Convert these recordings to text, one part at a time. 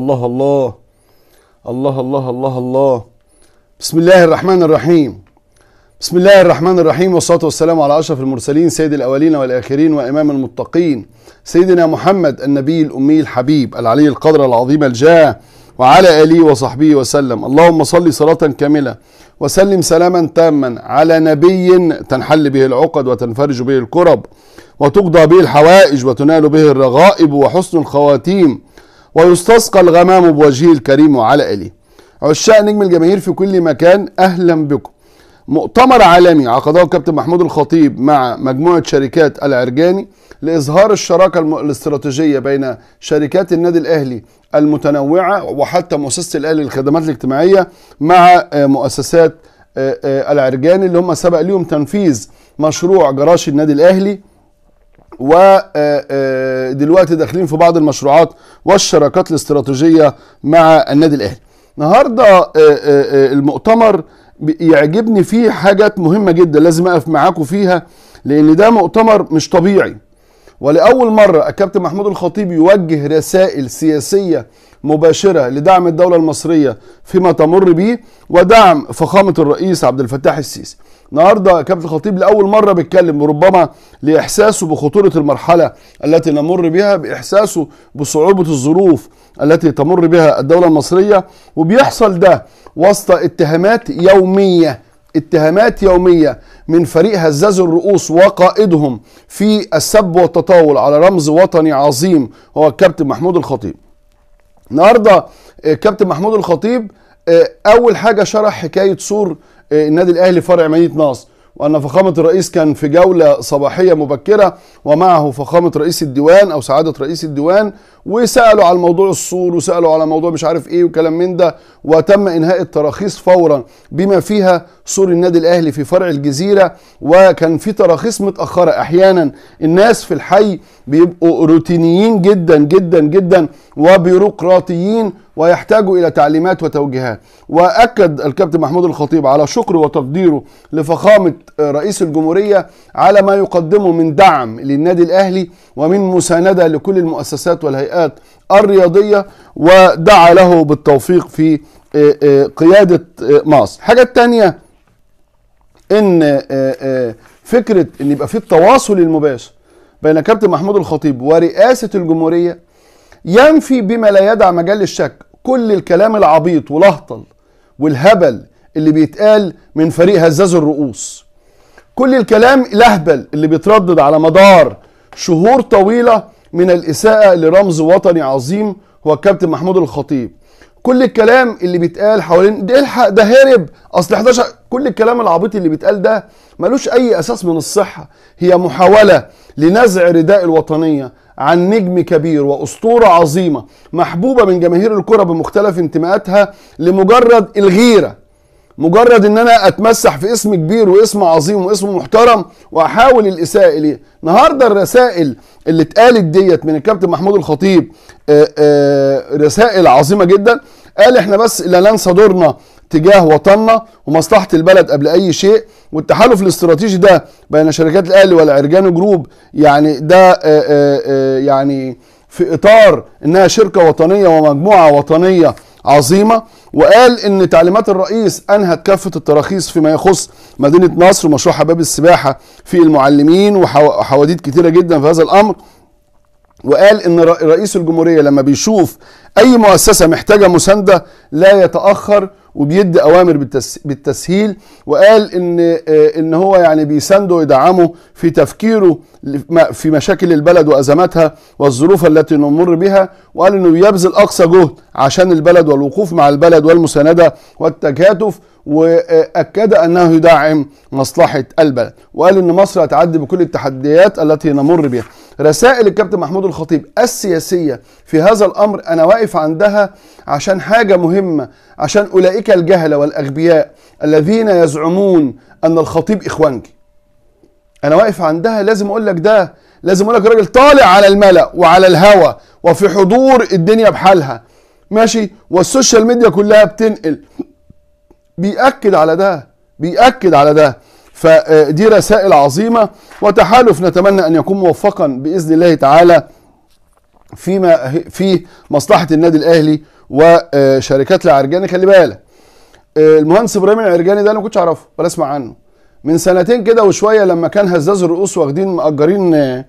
الله الله الله الله الله الله بسم الله الرحمن الرحيم بسم الله الرحمن الرحيم والصلاة والسلام على أشرف المرسلين سيد الأولين والآخرين وإمام المتقين سيدنا محمد النبي الأمي الحبيب العلي القدر العظيم الجاه وعلى آله وصحبه وسلم اللهم صل صلاة كاملة وسلم سلاما تاما على نبي تنحل به العقد وتنفرج به الكرب وتقضى به الحوائج وتنال به الرغائب وحسن الخواتيم ويستسقى الغمام بوجهه الكريم وعلى اليه. عشاق نجم الجماهير في كل مكان أهلا بكم مؤتمر عالمي عقده كابتن محمود الخطيب مع مجموعة شركات العرجاني لإظهار الشراكة الاستراتيجية بين شركات النادي الأهلي المتنوعة وحتى مؤسسة الأهلي للخدمات الاجتماعية مع آه، مؤسسات آه، آه، العرجاني اللي هم سبق لهم تنفيذ مشروع جراش النادي الأهلي ودلوقتي آه، آه، داخلين في بعض المشروعات والشراكات الاستراتيجيه مع النادي الاهلي. النهارده آه، المؤتمر يعجبني فيه حاجات مهمه جدا لازم اقف معاكم فيها لان ده مؤتمر مش طبيعي ولأول مرة الكابتن محمود الخطيب يوجه رسائل سياسية مباشرة لدعم الدولة المصرية فيما تمر به ودعم فخامة الرئيس عبد الفتاح السيسي النهاردة كابتن الخطيب لأول مرة بيتكلم ربما لإحساسه بخطورة المرحلة التي نمر بها بإحساسه بصعوبة الظروف التي تمر بها الدولة المصرية وبيحصل ده وسط اتهامات يومية اتهامات يومية من فريق هزاز الرؤوس وقائدهم في السب والتطاول على رمز وطني عظيم هو الكابتن محمود الخطيب النهاردة الكابتن آه، محمود الخطيب آه، أول حاجة شرح حكاية سور آه، النادي الأهلي فرع مدينة نصر وأن فخامة الرئيس كان في جولة صباحية مبكرة ومعه فخامة رئيس الديوان أو سعادة رئيس الديوان وسالوا على موضوع السور وسالوا على موضوع مش عارف ايه وكلام من ده وتم انهاء التراخيص فورا بما فيها سور النادي الاهلي في فرع الجزيره وكان في تراخيص متاخره احيانا الناس في الحي بيبقوا روتينيين جدا جدا جدا وبيروقراطيين ويحتاجوا الى تعليمات وتوجيهات واكد الكابتن محمود الخطيب على شكره وتقديره لفخامه رئيس الجمهوريه على ما يقدمه من دعم للنادي الاهلي ومن مسانده لكل المؤسسات والهيئات الهيئات الرياضية ودعا له بالتوفيق في آه، آه، قيادة آه، مصر حاجة الثانية ان فكرة ان يبقى في التواصل المباشر بين كابتن محمود الخطيب ورئاسة الجمهورية ينفي بما لا يدع مجال الشك كل الكلام العبيط والهطل والهبل اللي بيتقال من فريق هزاز الرؤوس كل الكلام الاهبل اللي بيتردد على مدار شهور طويلة من الإساءة لرمز وطني عظيم هو الكابتن محمود الخطيب كل الكلام اللي بيتقال حوالين ده الحق ده هرب اصل 11 كل الكلام العبيط اللي بيتقال ده ملوش اي اساس من الصحه هي محاوله لنزع رداء الوطنيه عن نجم كبير واسطوره عظيمه محبوبه من جماهير الكره بمختلف انتماءاتها لمجرد الغيره مجرد ان انا اتمسح في اسم كبير واسم عظيم واسم محترم واحاول الاساءه اليه النهارده الرسائل اللي اتقالت ديت من الكابتن محمود الخطيب آه، آه، رسائل عظيمه جدا قال احنا بس لا ننسى دورنا تجاه وطننا ومصلحه البلد قبل اي شيء والتحالف الاستراتيجي ده بين شركات الاهلي والعرجان جروب يعني ده آه، يعني في اطار انها شركه وطنيه ومجموعه وطنيه عظيمة وقال ان تعليمات الرئيس انهت كافة التراخيص فيما يخص مدينة نصر ومشروع حباب السباحة في المعلمين وحواديت كتيرة جدا في هذا الامر وقال ان رئيس الجمهورية لما بيشوف اي مؤسسة محتاجة مساندة لا يتأخر وبيدي اوامر بالتسهيل وقال ان آه، ان هو يعني بيسنده ويدعمه في تفكيره في مشاكل البلد وازماتها والظروف التي نمر بها وقال انه بيبذل اقصى جهد عشان البلد والوقوف مع البلد والمسانده والتكاتف واكد انه يدعم مصلحه البلد وقال ان مصر هتعدي بكل التحديات التي نمر بها رسائل الكابتن محمود الخطيب السياسية في هذا الأمر أنا واقف عندها عشان حاجة مهمة عشان أولئك الجهلة والأغبياء الذين يزعمون أن الخطيب إخوانك أنا واقف عندها لازم أقول لك ده لازم أقول لك راجل طالع على الملأ وعلى الهوى وفي حضور الدنيا بحالها ماشي والسوشيال ميديا كلها بتنقل بيأكد على ده بيأكد على ده فدي رسائل عظيمة وتحالف نتمنى أن يكون موفقا بإذن الله تعالى فيما في مصلحة النادي الأهلي وشركات العرجاني خلي بالك المهندس إبراهيم العرجاني ده أنا ما كنتش أعرفه ولا أسمع عنه من سنتين كده وشوية لما كان هزاز الرؤوس واخدين مأجرين آه،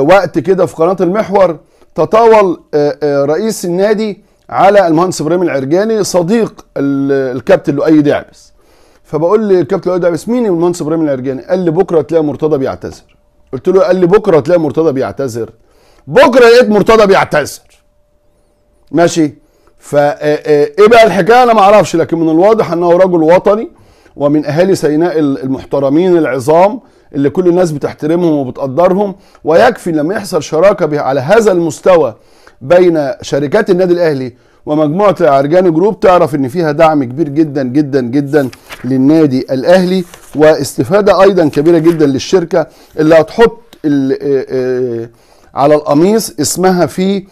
وقت كده في قناة المحور تطاول آه، آه، رئيس النادي على المهندس إبراهيم العرجاني صديق الكابتن لؤي دعبس فبقول للكابتن لؤي دعبس مين المهندس ابراهيم العرجاني؟ قال لي بكره تلاقي مرتضى بيعتذر. قلت له قال لي بكره تلاقي مرتضى بيعتذر. بكره لقيت مرتضى بيعتذر. ماشي؟ فا آه، آه، ايه بقى الحكايه انا ما اعرفش لكن من الواضح انه رجل وطني ومن اهالي سيناء المحترمين العظام اللي كل الناس بتحترمهم وبتقدرهم ويكفي لما يحصل شراكه على هذا المستوى بين شركات النادي الاهلي ومجموعه عرجان جروب تعرف ان فيها دعم كبير جدا جدا جدا للنادي الاهلي واستفاده ايضا كبيره جدا للشركه اللي هتحط على القميص اسمها في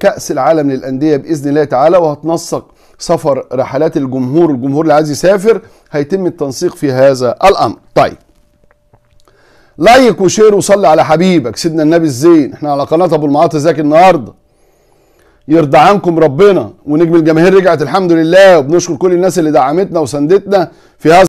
كاس العالم للانديه باذن الله تعالى وهتنسق سفر رحلات الجمهور الجمهور اللي عايز يسافر هيتم التنسيق في هذا الامر طيب لايك وشير وصلي على حبيبك سيدنا النبي الزين احنا على قناه ابو المعاطي زاك النهارده يرضى عنكم ربنا ونجم الجماهير رجعت الحمد لله وبنشكر كل الناس اللي دعمتنا وساندتنا في هذا